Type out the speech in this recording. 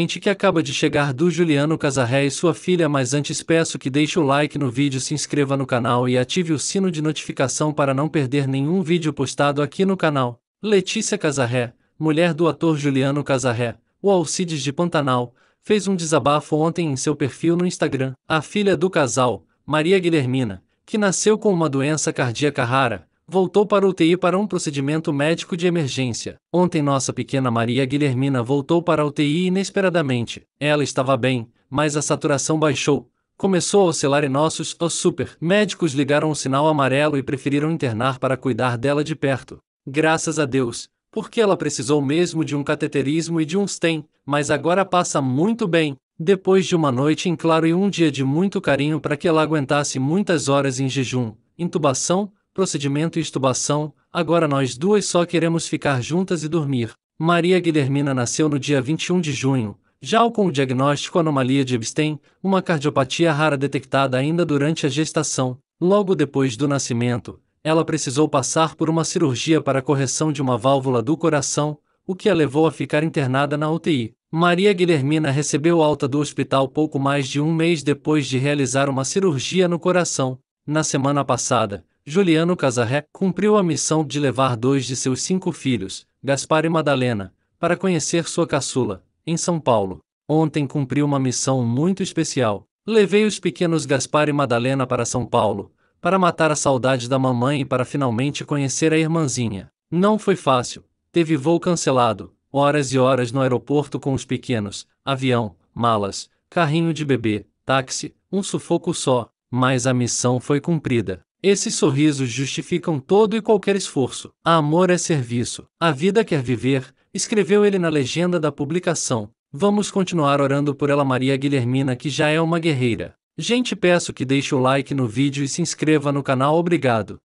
Gente que acaba de chegar do Juliano Casarré e sua filha, mas antes peço que deixe o like no vídeo, se inscreva no canal e ative o sino de notificação para não perder nenhum vídeo postado aqui no canal. Letícia Casarré, mulher do ator Juliano Casarré, o Alcides de Pantanal, fez um desabafo ontem em seu perfil no Instagram. A filha do casal, Maria Guilhermina, que nasceu com uma doença cardíaca rara, voltou para UTI para um procedimento médico de emergência. Ontem nossa pequena Maria Guilhermina voltou para UTI inesperadamente. Ela estava bem, mas a saturação baixou. Começou a oscilar em nossos oh, super médicos ligaram o sinal amarelo e preferiram internar para cuidar dela de perto. Graças a Deus, porque ela precisou mesmo de um cateterismo e de um stent, mas agora passa muito bem. Depois de uma noite em claro e um dia de muito carinho para que ela aguentasse muitas horas em jejum, intubação, procedimento e estubação, agora nós duas só queremos ficar juntas e dormir. Maria Guilhermina nasceu no dia 21 de junho, já com o diagnóstico anomalia de Epstein, uma cardiopatia rara detectada ainda durante a gestação. Logo depois do nascimento, ela precisou passar por uma cirurgia para correção de uma válvula do coração, o que a levou a ficar internada na UTI. Maria Guilhermina recebeu alta do hospital pouco mais de um mês depois de realizar uma cirurgia no coração. Na semana passada, Juliano Casarré cumpriu a missão de levar dois de seus cinco filhos, Gaspar e Madalena, para conhecer sua caçula, em São Paulo. Ontem cumpriu uma missão muito especial. Levei os pequenos Gaspar e Madalena para São Paulo, para matar a saudade da mamãe e para finalmente conhecer a irmãzinha. Não foi fácil, teve voo cancelado, horas e horas no aeroporto com os pequenos, avião, malas, carrinho de bebê, táxi, um sufoco só, mas a missão foi cumprida. Esses sorrisos justificam todo e qualquer esforço. A amor é serviço. A vida quer viver, escreveu ele na legenda da publicação. Vamos continuar orando por ela Maria Guilhermina que já é uma guerreira. Gente peço que deixe o like no vídeo e se inscreva no canal obrigado.